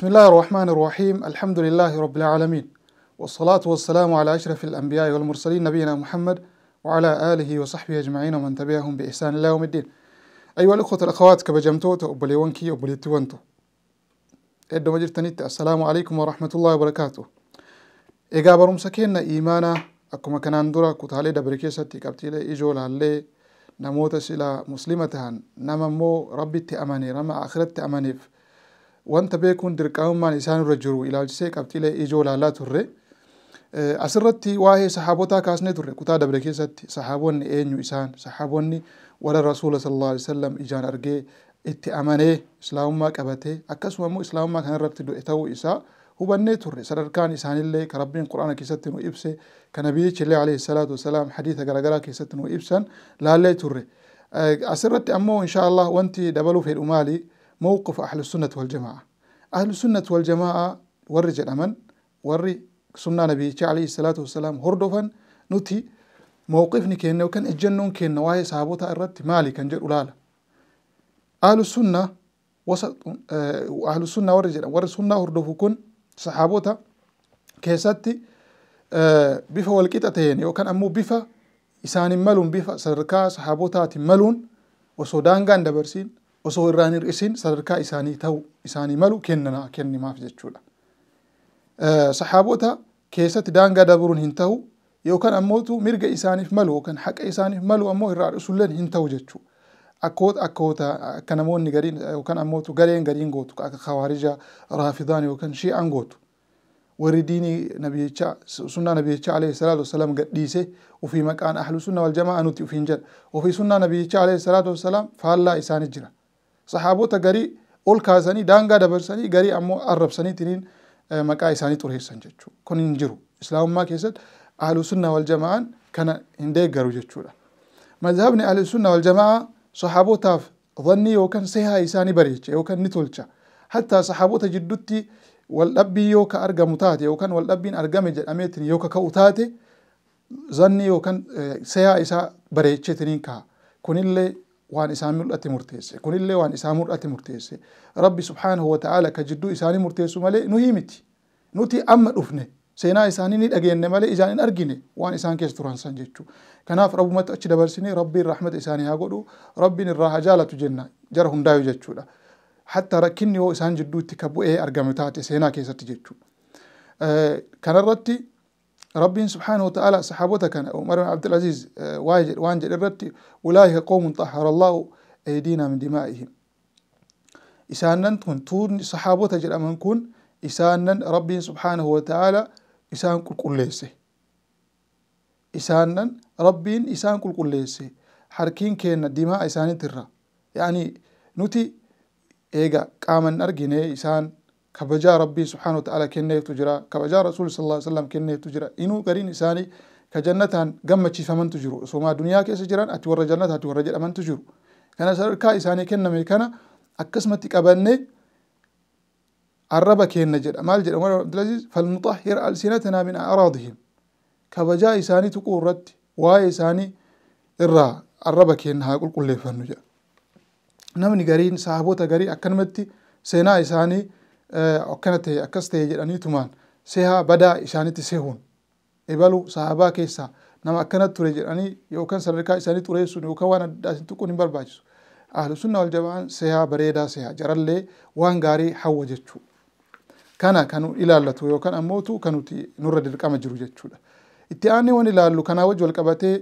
بسم الله الرحمن الرحيم الحمد لله رب العالمين والصلاة والسلام على أشرف الأنبياء والمرسلين نبينا محمد وعلى آله وصحبه أجمعين ومن تبعهم بإحسان الله يوم الدين أيها الأخوة الأخوات كبجمتوت أبولي ونكي أبلي تونتو إدو مجرتنيت السلام عليكم ورحمة الله وبركاته إقابة برمسكينا إيمانا أكما كان درا كتالي دبركيسة كابتيلي إجول هالي نموت سلا مسلمتها نممو ربي تأماني رمى آخرت تأمانيف wanta beekuun dirqaamummaan isaanirra jiru ilaalchisee qabxiilee ijoo ilaalaa turre. Asirratti waa'ee sahaabotaa kaasnee turre kutaa dabre keessatti sahaabonni eenyu isaan sahaabonni warra rasuula sallallahu alaihi wasallam ijaan argee itti amanee islaamummaa qabatee akkasuma immoo islaamummaa kanarratti du'e ta'uu isaa hubannee turre sadarkaan isaanillee kan rabbiin quraana keessatti nu ibse kan nabiyyichillee alayhi salaatu wasalaam hadiisa garaagaraa keessatti nu ibsan laallee turre asirratti ammoo insha Allah wanti dabaluu fedhu maalii موقف أهل السنة والجماعة أهل السنة والجماعة ورج الأمن ورّي سنة نبي عليه الصلاة والسلام هردوفا نتي موقفني كأنه كان الجنون كأنه واهي صحابوتا الرد مالي كان جد أولالا أهل السنة وسط أهل السنة ورج جدمن ورّي سنة هردوفو كن صحابوتا كيساتي بفا بفا والقطتين يوكان أمو بفا إسان ملون بفا سركا صحابوتا تملون وسودانغان دبرسين osoo irraan hir'isin sadarkaa isaanii ta'u isaanii malu kennanaa kennimaaf jechuudha. Saxaabota keessatti daangaa dabaruun hin ta'u yookaan ammootu mirga isaaniif malu yookaan haqa isaaniif malu ammoo irraa dhisuulleen hin ta'u jechuudha. Akkoota akkoota akka namoonni gariin yookaan ammootu gareen gariin gootu akka kawaarija raafidaan yookaan shi'aan gootu. warri diinii nabiyyicha sunnaa nabiyyicha alayhi salaatu wasalaam gadhiise ofii maqaan ahlu sunna wal jamaa nuti ofiin jedha ofii sunnaa nabiyyicha alayhi salaatu wasalaam faallaa isaanii jira. saxaabota garii ol kaasanii daangaa dabarsanii garii ammoo arrabsaniitiniin maqaa isaanii xureessan jechuudha. Kun hin jiru. Islaamummaa keessatti ahlu sunnaa wal jama'aan kana hin deeggaru jechuudha. Mazhabni ahlu sunnaa wal jama'aa saxaabotaaf dhannii yookaan sehaa isaanii bareecha yookaan ni tolcha. Hattaa saxaabota jidduutti waldhabbii yoo ka argamu taate yookaan waldhabbiin argame jedhameetiin yoo ka ka'u taate zanni yookaan sehaa isaa bareechetiniin ka'a. Kunillee waan isaan mul'ate murteesse kunillee waan isaa mul'ate murteesse rabbi subhaanahu wata'aalaa ka jidduu isaanii murteessu malee nuhii miti nuti amma dhufne seenaa isaanii ni dhageenye malee isaan hin argine waan isaan keessa turan san jechuu kanaaf rabbumatti achi dabarsinee rabbiin rahmata isaanii haa godhu rabbiin irraa haa jaalatu jenna jara hundaayu jechuudha hatta rakkinni yoo isaan jidduutti ka bu'ee argame taate seenaa keessatti jechuudha kanarratti ربي سبحانه وتعالى سحابتكن عمر بن عبد العزيز آه، واجد وانجد الرتي أولئك قوم طهر الله أيدينا من دمائهم إسانن تون صحابة جل أمن كون إسانن ربي سبحانه وتعالى إسان كل كليسه إسانن ربي إسان كل كليسه حركين كين دماء إسان ترى يعني نتي إيجا قامن أرجيني إسان كبجاء ربي سبحانه وتعالى كنيه تجرا كبجاء رسول صلى الله عليه وسلم كنيه تجرا إنو قرين إساني كجنتان قمت فمن تجرو سوما دنيا كيس جران أتور جنة أتور جنة من تجرو كان سركا إساني كنا ميكانا أكسمت كبني الربا كين نجد مال جد عمر عبد العزيز فلنطهر ألسنتنا من أعراضهم كبجاء إساني تقول رد واي إساني إرى الربا كين هاقول كل فنجا نمني قرين صحابوتا قرين أكنمتي سينا إساني akkana ta'e akkas ta'e jedhanii tumaan sehaa badaa isaanitti sehuun ebalu sahabaa keessaa nama akkanat ture jedhanii yookaan sadarkaa isaanii xureessuun yookaan waan adda addaa isin xiqqoon hin barbaachisu. Ahlu sunna wal jabaan sehaa bareedaa sehaa jarallee waan gaarii hawwa jechuudha. Kana kan ilaallatu yookaan ammootu kan nuti nurra dirqama jiru jechuudha. Itti aanni wan ilaallu kanaa wajji wal qabatee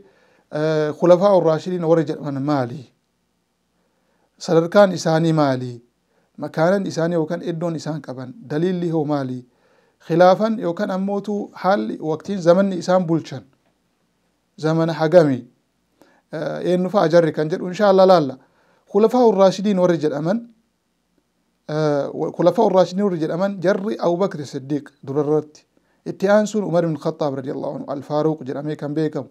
khulafaa warraashiliin warra jedhaman maali? Sadarkaan isaanii maali? مكانن إساني يوكان إدون إسان قبن دليل لي هو مالي خلافاً يوكان أموتو حال وقتين زمن إسان بولشن زمن حقامي آه إنو كان كنجر وإن شاء الله لا لا خلفاء الراشدين ورجل أمن آه خلفاء الراشدين ورجل أمن جر أو بكر صديق دررت اتيانسون عمر بن الخطاب رضي الله عنه الفاروق جرامي كان بيكم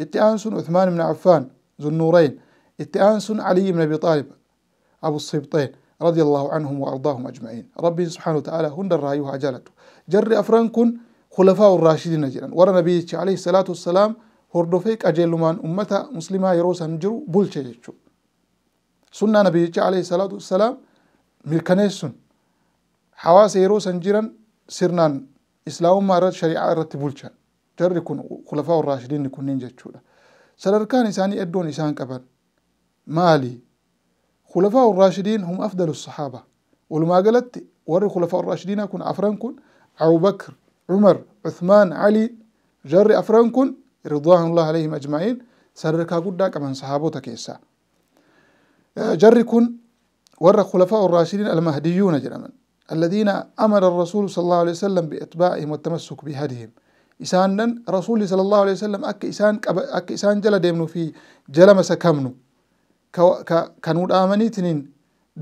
اتيانسون عثمان بن عفان ذو النورين اتيانسون علي بن أبي طالب أبو الصبطين رضي الله عنهم وأرضاهم أجمعين ربي سبحانه وتعالى هند الرأيو عجالته جر أفرانكن خلفاء الراشدين جيران ورا نبي عليه الصلاة والسلام هردوفيك اجلمان أمة مسلمة يروسا نجرو بولشة سنة نبي عليه الصلاة والسلام ملكنيسون حواس يروسا جيران سرنان إسلام ما رد شريعة رت بولشة جر يكون خلفاء الراشدين يكون نينجا سرركان إساني أدون إسان كبر مالي خلفاء الراشدين هم أفضل الصحابة ولما قالت وري خلفاء الراشدين أكون أفرانكن أبو بكر عمر عثمان علي جر أفرانكن رضوان الله عليهم أجمعين سرك قد كمان صحابتك إسا آه، جركن ور خلفاء الراشدين المهديون جرما الذين أمر الرسول صلى الله عليه وسلم بإتباعهم والتمسك بهديهم إسانا رسول صلى الله عليه وسلم أك إسان أك إسان جل ديمنو في جل مسكمنو كنودامنيتنين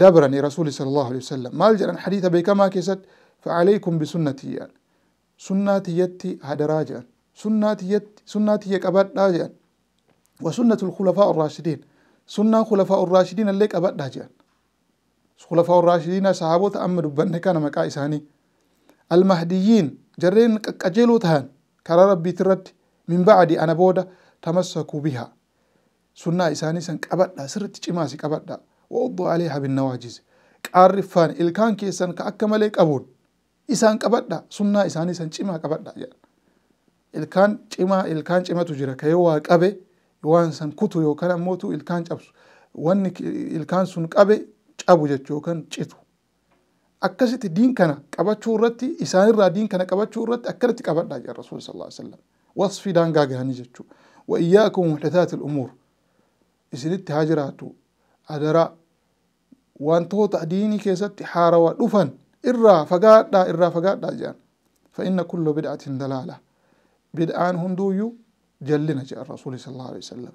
دبرني رسول صلى الله عليه وسلم مال جران حديث بكما كيست فعليكم بسنتي يعني. سنتي يتي هدراجا سنتي يتي سنتي يكبد داجا وسنة الخلفاء الراشدين سنة خلفاء الراشدين اللي كبد داجا خلفاء الراشدين صحابة تأمر بنه كان مكايساني المهديين جرين كجلوتهان كرا ربي ترد من بعد أنا بودا تمسكوا بها sunnaa isaanii san qabadha sirritti cimaasi qabadha obbo Alee Habinna Waajis qaarri ilkaan keessan ka akka malee qabuun isaan qabadha sunnaa isaanii san cimaa qabadha jedha ilkaan cimaa ilkaan cimatu jira ka yoo waa qabe waan san kutu yookaan ammootu ilkaan cabsu wanni ilkaan sun qabe cabu jechuu yookaan citu akkasitti diin kana qabachuu irratti isaanirraa diin kana irratti akkanatti qabadha jedha rasuulli sallallahu daangaa gahanii jechuudha wa kun muhdathaati al isinitti أدرا وانتو تأديني كيسات adiinii keessatti إرا فقاد لا إرا فقاد لا جان فإن كل بدعة دلالة بدعان يو جلنا جاء الرسول صلى الله عليه وسلم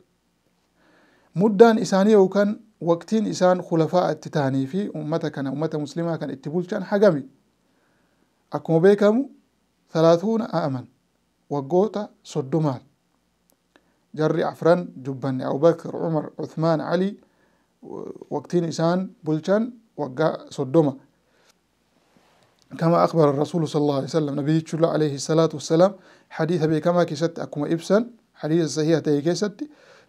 مدان إساني كان وقتين إسان خلفاء التتاني في أمتك كان أمة مسلمة كان اتبول كان حقمي أكمو بيكم ثلاثون آمن وقوتا صدومات جري عفران جبان أبو بكر عمر عثمان علي وقتين إسان بلشان وقع صدومة كما أخبر الرسول صلى الله عليه وسلم نبي الله عليه الصلاة والسلام حديث به كما كيست أكما إبسان حديث صحيح تي كيست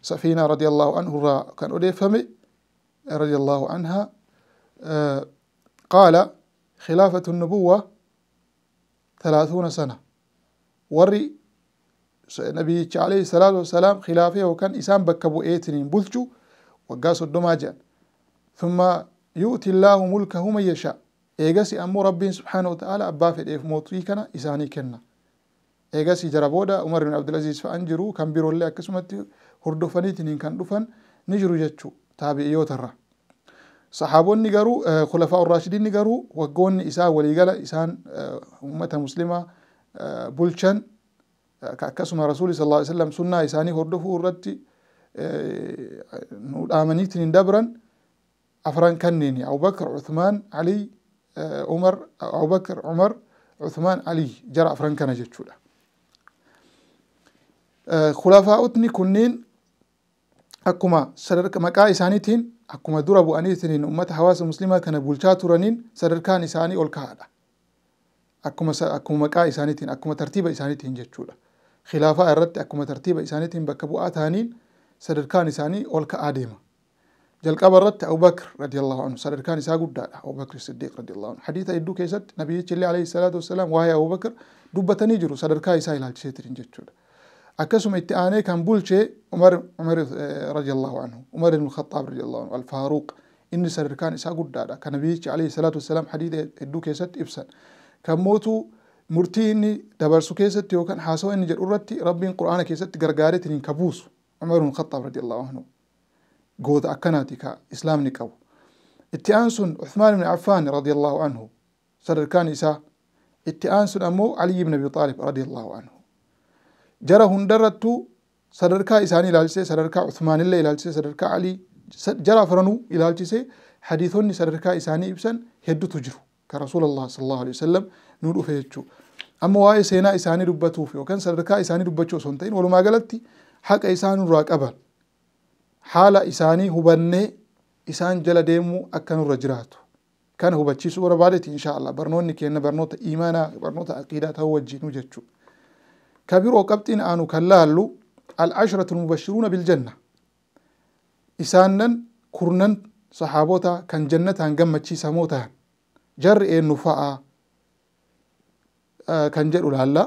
سفينة رضي الله عنه را كان فمي رضي الله عنها آه قال خلافة النبوة ثلاثون سنة وري nabiyicha alayhi salaatu wassalaam khilaafee yookaan isaan bakka bu'eetiniin bulchu waggaa soddomaa jedhan thumma yu'ti illaahu mulkahu man yashaa eegasi ammoo rabbiin subxaanahu wata'aala abbaa fedheef mootii kana isaanii kenna eegasi jara booda umar bin abdulaziz fa'an jiru kan biroollee akkasumatti hordofaniitiin kan dhufan ni jiru jechuu taabi'iyootarra saxaabonni garuu khulafaa urraashidiinni garuu waggoonni isaa waliigala isaan ummata muslimaa bulchan akkasuma rasuuli sallallahu alaihi wasallam sunnaa isaanii hordofuu irratti nu dhaamaniitiin hin dabran afran kanneeni Abubakar Uthmaan Ali Umar Abubakar Umar Uthmaan Ali jara afran kana jechuudha. Khulafaa'otni kunneen akkuma sadarka maqaa isaaniitiin akkuma dura bu'aniitiin uummata hawaasa muslimaa kana bulchaa turaniin sadarkaan isaanii ol kaa'adha. Akkuma maqaa isaaniitiin akkuma tartiiba isaaniitiin jechuudha. khilaafaa irratti akkuma tartiiba isaaniitiin bakka bu'aa ta'aniin sadarkaan isaanii ol ka'aa deema. Jalqaba irratti Abubakr radiyallahu anhu sadarkaan isaa guddaadha. Abubakr Siddiq radiyallahu anhu. Hadiisa hedduu keessatti nabiyyichi illee alayhi salaatu wassalaam waa'ee Abubakr dubbatanii jiru sadarkaa isaa ilaalchisee jiran jechuudha. Akkasuma itti aanee kan bulchee Umar Umar radiyallahu anhu Umar ibn Khattaab radiyallahu anhu al-Faaruq inni sadarkaan isaa guddaadha. Kan nabiyyichi alayhi salaatu wassalaam hadiisa hedduu keessatti ibsan. Kan mootuu murtii inni dabarsu keessatti yookaan haasawaa inni jedhu irratti rabbiin quraana keessatti gargaareetiin hin kabuusu Umar bin Khattaab radiyallahu anhu goota akkanaati ka islaamni qabu. Itti aan sun Uthmaan ibn Affaan radiyallahu anhu sadarkaan isaa itti aan sun ammoo Aliy ibn Abi Taalib radiyallahu anhu. Jara hundarrattuu sadarkaa isaanii ilaalchisee sadarkaa Uthmaanillee ilaalchisee sadarkaa Alii jara afranuu ilaalchisee hadiisonni sadarkaa isaanii ibsan hedduutu jiru. كرسول الله صلى الله عليه وسلم نور فيجو أما واي سينا إساني ربتو في وكان سركا إساني ربتو سنتين ولما قالت حق إسان راك أبل حال إساني هبني إسان جل ديمو أكن رجراتو كان هو بتشي سورة بعدتي إن شاء الله برنوني كأن برنوت إيمانا برنوت عقيدة توجه نجتشو كبير وقبتين أنو كلالو العشرة المبشرون بالجنة إسانا كرنن صحابوتا كان جنة هنقمت شي سموتها جر إيه نفاء jarri eenyu eh, eh, fa'a kan jedhu laalla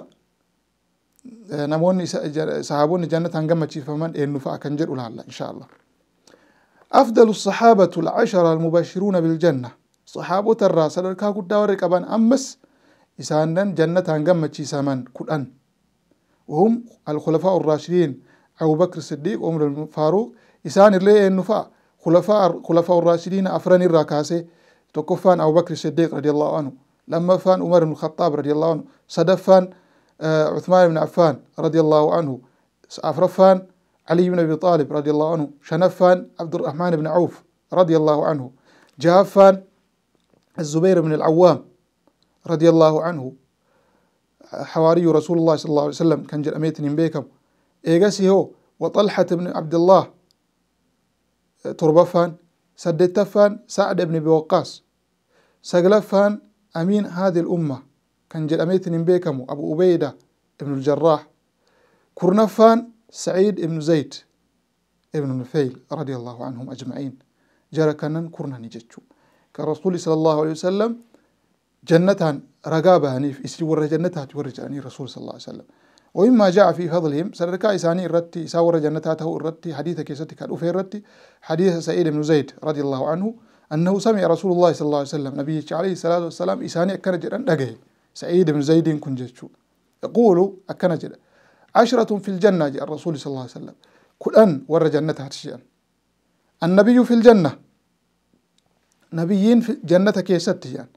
namoonni sahaabonni jannataan gammachiifaman eenyu fa'a kan jedhu إن شاء الله أفضل الصحابة العشرة المباشرون بالجنة صحابة الراسل الكاكو داوري كبان أمس إسانا جنة هنقمة من كلان وهم الخلفاء الراشدين أبو بكر الصديق عمر الفاروق إسان اللي النفاء خلفاء خلفاء الراشدين أفران الراكاسي تكفان أبو بكر الصديق رضي الله عنه لما فان عمر بن الخطاب رضي الله عنه صدفان آه، عثمان بن عفان رضي الله عنه أفرفان علي بن أبي طالب رضي الله عنه شنفان عبد الرحمن بن عوف رضي الله عنه جافان الزبير بن العوام رضي الله عنه حواري رسول الله صلى الله عليه وسلم كان جل أميتن بيكم إيغاسي هو وطلحة بن عبد الله آه، تربفان سدتفان سعد بن بوقاس سقلفان أمين هذه الأمة كان جل جلاميت بيكمو أبو أبيدة ابن الجراح كرنفان سعيد ابن زيد ابن نفيل رضي الله عنهم أجمعين جركنن كرنا نججو كرسول صلى الله عليه وسلم جنتان رقابة هني في إسلي ورى جنتها رسول صلى الله عليه وسلم ومما جاء في فضلهم سركا إساني الرتي ساور جنتاته الرتي حديث كيستي كالأفي الرتي حديث سعيد بن زيد رضي الله عنه أنه سمع رسول الله صلى الله عليه وسلم نبي عليه الصلاة والسلام إساني أكنا جران دقه سعيد بن زيد كن جتشو يقول أكنا عشرة في الجنة جاء الرسول صلى الله عليه وسلم كل أن ور جنتها تشيئا النبي في الجنة نبيين في جنة كيستي يعني.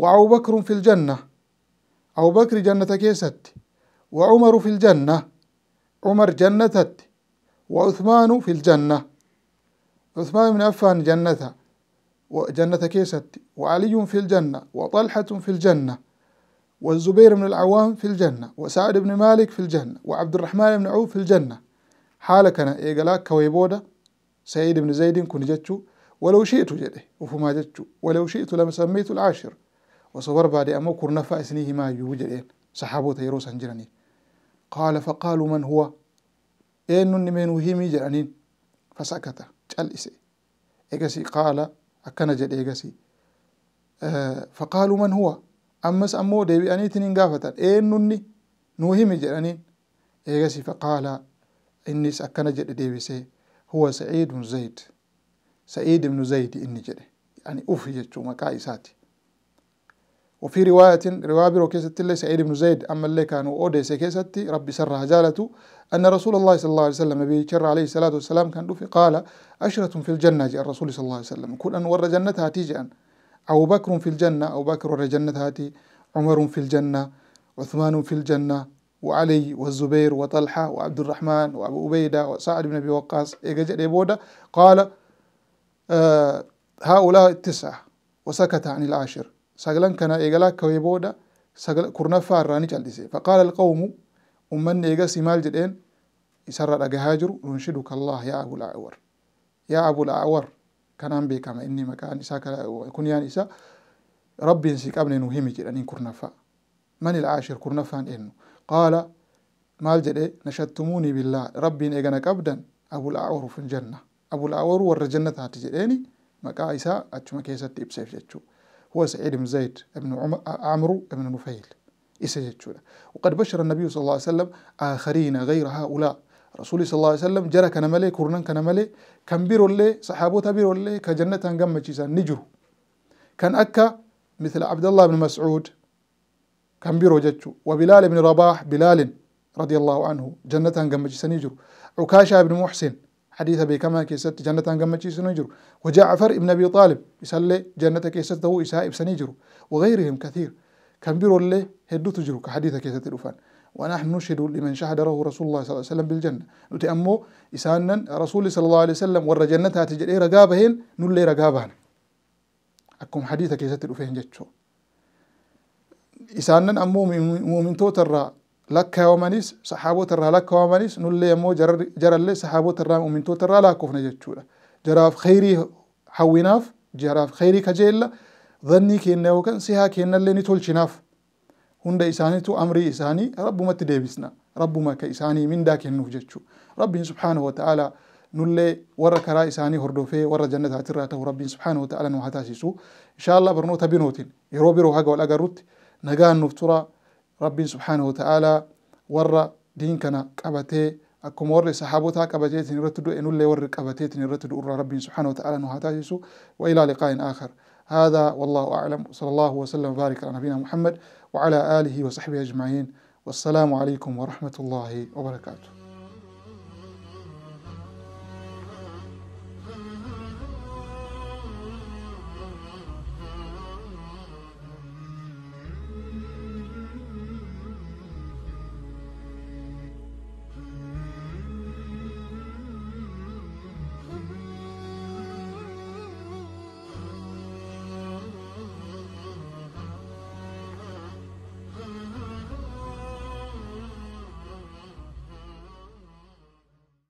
وأبو بكر في الجنة أبو بكر جنة كيستي وعمر في الجنة عمر جنتت وعثمان في الجنة عثمان بن عفان جنته وجنة كيست وعلي في الجنة وطلحة في الجنة والزبير بن العوام في الجنة وسعد بن مالك في الجنة وعبد الرحمن بن عوف في الجنة حالكنا إيقلاك كويبودة سعيد بن زيد كن جتشو ولو شئت جده وفما جتشو ولو شئت لم سميت العاشر وصبر بعد أمو كرنفا إسنيه ما يوجدين صحابو تيروس أنجلني قال فقالوا من هو إن إيه من وهمي جرانين فسكت قال إيغسي قال أكنا جد إيغسي آه، فقالوا من هو أمس أمو ديبي أني تنين غافتا إن إيه نوهمي جرانين إيغسي فقال إني سأكنا جد ديبي سي هو سعيد بن زيد سعيد بن زيد إني جد يعني أوفي جد شو مكاي ساتي وفي رواية رواية برو كيستي لي سعيد بن زيد أما اللي كانوا أوديس كيستي ربي سرها جالته أن رسول الله صلى الله عليه وسلم نبي شر عليه الصلاة والسلام كان في قال عشرة في الجنة جاء الرسول صلى الله عليه وسلم كل أن ور جنتها تيجي أو بكر في الجنة أو بكر ور جنتها هاتي عمر في الجنة عثمان في الجنة وعلي والزبير وطلحة وعبد الرحمن وأبو أبيدة وسعد بن أبي وقاص قال آه هؤلاء التسعة وسكت عن العاشر sagalan kana eegalaa kawee booda kurnaffaa irraa ni cal'ise faqaala alqawmu ummanni eegasi maal jedheen isarraa dhagahaa jiru yunshiduka allah yaa abul awar yaa abul awar kanaan beekama inni maqaan isaa kunyaan isaa rabbiin si qabne nu himi jedhaniin kurnaffaa man ilaashir kurnaffaan eenyu qaala maal jedhe nashattumuunii billaa rabbiin eegana qabdan abul awar fil janna abul awar warra jannataati jedheeni maqaa isaa achuma keessatti ibseef jechuudha هو سعيد بن زيد بن عمرو بن نفيل إسجدتشونا وقد بشر النبي صلى الله عليه وسلم آخرين غير هؤلاء رسول صلى الله عليه وسلم جرى كان ملي كورنان كان ملي كان بيرو اللي صحابو تبيرو اللي كجنة هنقم نجرو كان أكا مثل عبد الله بن مسعود كان بيرو جتشو وبلال بن رباح بلال رضي الله عنه جنة هنقم نجرو عكاشة بن محسن حديث أبي كما كيست جنة قمة كيسن يجرو وجعفر ابن أبي طالب يسال جنة كيست ذو إساء إبسن يجرو وغيرهم كثير كان بيرو اللي هدو تجرو كحديث كيست الأفان ونحن نشهد لمن شهد له رسول الله صلى الله عليه وسلم بالجنة نتأمو إسانا رسول صلى الله عليه وسلم ور جنة تجري رقابهن نولي رقابهن أكم حديث كيست الأفان جتشو إسانا أمو مؤمن توتر lakkaa oomaniis saxaabota irraa lakkaa oomaniis nullee immoo jarallee saxaabota irraa uummintoota irraa lakkoofna jechuudha jaraaf khayrii hawwinaaf jaraaf khayrii kajeella dhannii keenya yookaan sihaa keenyallee ni tolchinaaf hunda isaaniitu amrii isaanii rabbumatti deebisna rabbuma ka isaanii mindaa kennuuf jechuu rabbiin subhaanahu wata'aalaa nullee warra karaa isaanii hordofee warra jannataatirraa ta'u rabbiin subhaanahu wata'aalaa nu haa taasisu inshaallah barnoota binootiin yeroo biroo haga wal agarrutti nagaan nuuf turaa ربي سبحانه وتعالى ور دينكنا كبته أكو مور صحابوتا كبته تنرتدو إنو اللي ور كبته تنرتدو ور ربي سبحانه وتعالى نهاته يسو وإلى لقاء آخر هذا والله أعلم صلى الله وسلم وبارك على نبينا محمد وعلى آله وصحبه أجمعين والسلام عليكم ورحمة الله وبركاته